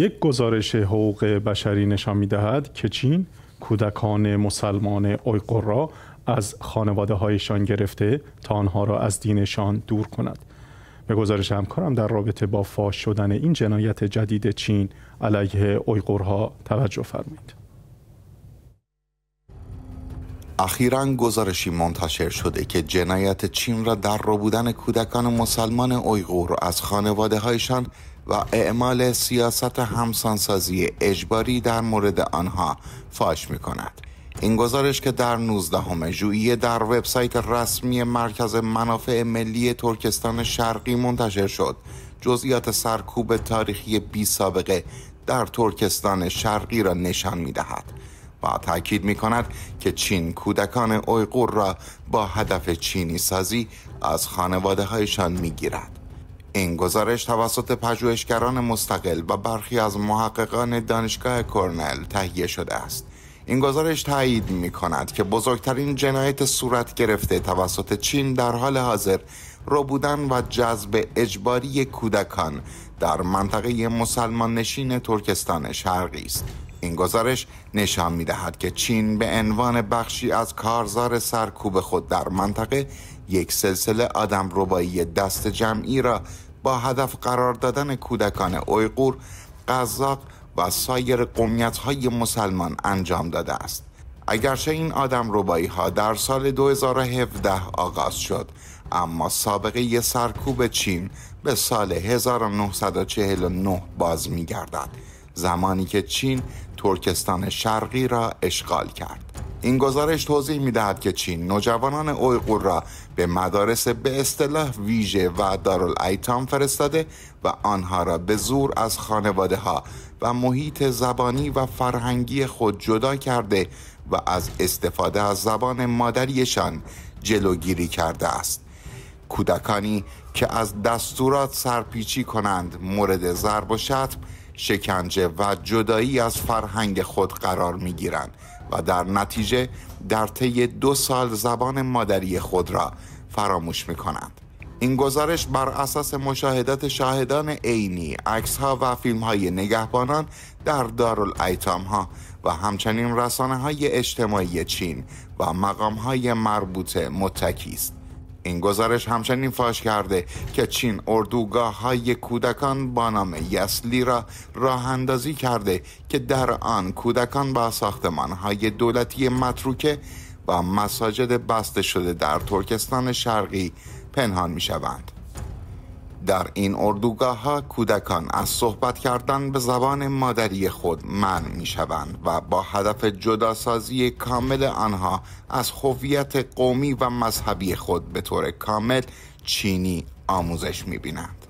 یک گزارش حقوق بشری نشان میدهد که چین کودکان مسلمان اویقور را از خانواده هایشان گرفته تا آنها را از دینشان دور کند به گزارش همکارم در رابطه با فاش شدن این جنایت جدید چین علیه اویقورها توجه فرمایید اخیرا گزارشی منتشر شده که جنایت چین را در رو کودکان مسلمان اویغور از خانواده هایشان و اعمال سیاست همسانسازی اجباری در مورد آنها فاش می کند. این گزارش که در 19 ژوئیه در وبسایت رسمی مرکز منافع ملی ترکستان شرقی منتشر شد جزئیات سرکوب تاریخی بی سابقه در ترکستان شرقی را نشان می دهد و تاکید می کند که چین کودکان اویغور را با هدف چینی سازی از خانواده هایشان می گیرد. این گزارش توسط پژوهشگران مستقل و برخی از محققان دانشگاه کرنل تهیه شده است این گزارش تایید می کند که بزرگترین جنایت صورت گرفته توسط چین در حال حاضر ربودن و جذب اجباری کودکان در منطقه مسلمان نشین ترکستان شرقی است این گزارش نشان می دهد که چین به عنوان بخشی از کارزار سرکوب خود در منطقه یک سلسله آدم ربایی دست جمعی را با هدف قرار دادن کودکان اویغور، قزاق و سایر قومیت های مسلمان انجام داده است. اگرچه این آدم ربایی ها در سال 2017 آغاز شد اما سابقه یه سرکوب چین به سال 1949 باز می گردد زمانی که چین ترکستان شرقی را اشغال کرد این گزارش توضیح می دهد که چین نوجوانان اویغور را به مدارس به اصطلاح ویژه و دارالایتام فرستاده و آنها را به زور از خانواده ها و محیط زبانی و فرهنگی خود جدا کرده و از استفاده از زبان مادریشان جلوگیری کرده است کودکانی که از دستورات سرپیچی کنند مورد ضرب و شتم شکنجه و جدایی از فرهنگ خود قرار می گیرند و در نتیجه در طی دو سال زبان مادری خود را فراموش می کنند. این گزارش بر اساس مشاهدات شاهدان عینی عکس ها و فیلم های نگهبانان در دارالایتام ها و همچنین رسانه های اجتماعی چین و مقام های مربوطه متکی است این گزارش همچنین فاش کرده که چین اردوگاه های کودکان با نام یسلی را راه اندازی کرده که در آن کودکان با ساختمان های دولتی متروکه و مساجد بسته شده در ترکستان شرقی پنهان می شوند. در این اردوگاه ها کودکان از صحبت کردن به زبان مادری خود من می شوند و با هدف جداسازی کامل آنها از هویت قومی و مذهبی خود به طور کامل چینی آموزش می بینند.